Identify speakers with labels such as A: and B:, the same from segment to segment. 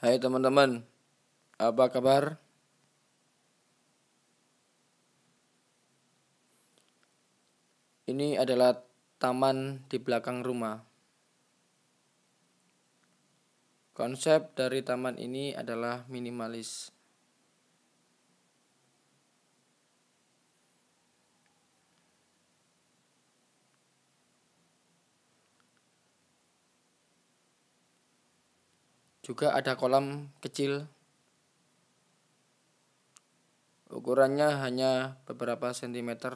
A: Hai teman-teman, apa kabar? Ini adalah taman di belakang rumah. Konsep dari taman ini adalah minimalis. Juga ada kolam kecil. Ukurannya hanya beberapa sentimeter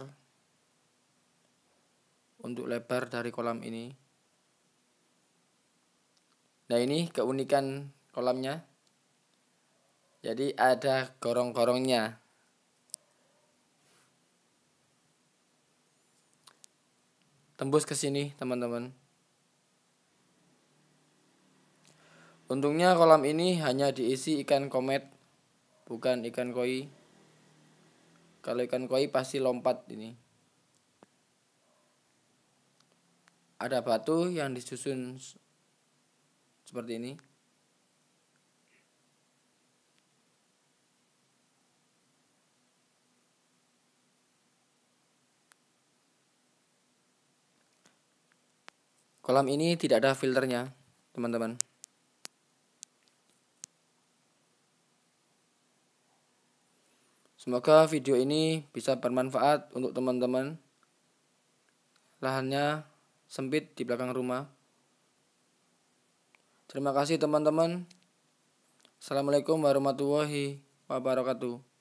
A: untuk lebar dari kolam ini. Nah, ini keunikan kolamnya. Jadi ada gorong-gorongnya. Tembus ke sini, teman-teman. Untungnya kolam ini hanya diisi ikan komet, bukan ikan koi. Kalau ikan koi pasti lompat ini. Ada batu yang disusun seperti ini. Kolam ini tidak ada filternya, teman-teman. Semoga video ini bisa bermanfaat untuk teman-teman. Lahannya sempit di belakang rumah. Terima kasih teman-teman. Assalamualaikum warahmatullahi wabarakatuh.